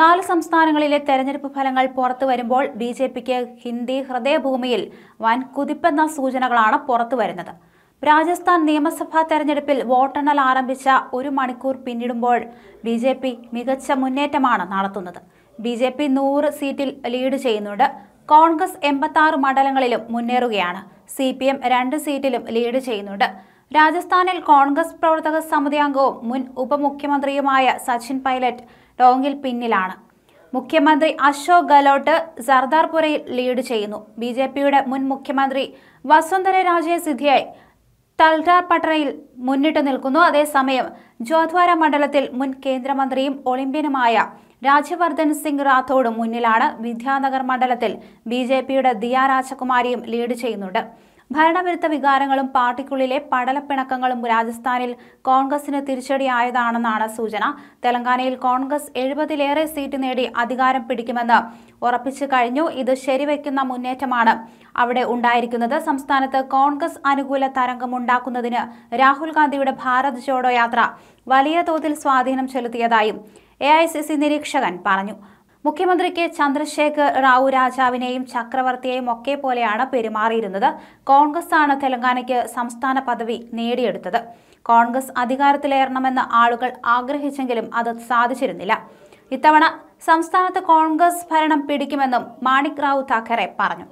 നാല് സംസ്ഥാനങ്ങളിലെ തെരഞ്ഞെടുപ്പ് ഫലങ്ങൾ പുറത്തു വരുമ്പോൾ ബി ജെ പിക്ക് ഹിന്ദി ഹൃദയഭൂമിയിൽ വൻ കുതിപ്പെന്ന സൂചനകളാണ് പുറത്തു വരുന്നത് രാജസ്ഥാൻ നിയമസഭാ തെരഞ്ഞെടുപ്പിൽ വോട്ടെണ്ണൽ ആരംഭിച്ച ഒരു മണിക്കൂർ പിന്നിടുമ്പോൾ ബി ജെ പി മികച്ച മുന്നേറ്റമാണ് നടത്തുന്നത് ബി ജെ പി നൂറ് സീറ്റിൽ ലീഡ് ചെയ്യുന്നുണ്ട് കോൺഗ്രസ് എൺപത്തി മണ്ഡലങ്ങളിലും മുന്നേറുകയാണ് സി പി എം രണ്ട് സീറ്റിലും ലീഡ് ചെയ്യുന്നുണ്ട് രാജസ്ഥാനിൽ കോൺഗ്രസ് പ്രവർത്തക സമിതി അംഗവും മുൻ ഉപമുഖ്യമന്ത്രിയുമായ സച്ചിൻ പൈലറ്റ് ടോങ്ങിൽ പിന്നിലാണ് മുഖ്യമന്ത്രി അശോക് ഗെഹ്ലോട്ട് സർദാർപുരയിൽ ലീഡ് ചെയ്യുന്നു ബി ജെ പിയുടെ മുൻ മുഖ്യമന്ത്രി വസുന്ധര രാജയെ സിദ്ധിയായി തൽദാർ പട്ടറയിൽ മുന്നിട്ട് നിൽക്കുന്നു അതേസമയം ജോധ്വാര മണ്ഡലത്തിൽ മുൻ കേന്ദ്രമന്ത്രിയും ഒളിമ്പ്യനുമായ രാജ്യവർദ്ധൻ സിംഗ് റാത്തോഡും മുന്നിലാണ് വിദ്യാനഗർ മണ്ഡലത്തിൽ ബി ജെ പിയുടെ ദിയ രാജകുമാരിയും ലീഡ് ചെയ്യുന്നുണ്ട് ഭരണവിരുദ്ധ വികാരങ്ങളും പാർട്ടിക്കുള്ളിലെ പടലപ്പിണക്കങ്ങളും രാജസ്ഥാനിൽ കോൺഗ്രസിന് തിരിച്ചടിയായതാണെന്നാണ് സൂചന തെലങ്കാനയിൽ കോൺഗ്രസ് എഴുപതിലേറെ സീറ്റ് നേടി അധികാരം പിടിക്കുമെന്ന് ഉറപ്പിച്ചു കഴിഞ്ഞു ഇത് ശരിവയ്ക്കുന്ന മുന്നേറ്റമാണ് അവിടെ ഉണ്ടായിരിക്കുന്നത് സംസ്ഥാനത്ത് കോൺഗ്രസ് അനുകൂല തരംഗമുണ്ടാക്കുന്നതിന് രാഹുൽ ഗാന്ധിയുടെ ഭാരത് ജോഡോ യാത്ര വലിയ തോതിൽ സ്വാധീനം ചെലുത്തിയതായും എ നിരീക്ഷകൻ പറഞ്ഞു മുഖ്യമന്ത്രിക്ക് ചന്ദ്രശേഖർ റാവു രാജാവിനെയും ചക്രവർത്തിയെയും ഒക്കെ പോലെയാണ് പെരുമാറിയിരുന്നത് ആണ് തെലങ്കാനയ്ക്ക് സംസ്ഥാന പദവി നേടിയെടുത്തത് കോൺഗ്രസ് അധികാരത്തിലേറണമെന്ന് ആളുകൾ ആഗ്രഹിച്ചെങ്കിലും അത് സാധിച്ചിരുന്നില്ല ഇത്തവണ സംസ്ഥാനത്ത് കോൺഗ്രസ് ഭരണം പിടിക്കുമെന്നും മാണിക് റാവു താക്കറെ പറഞ്ഞു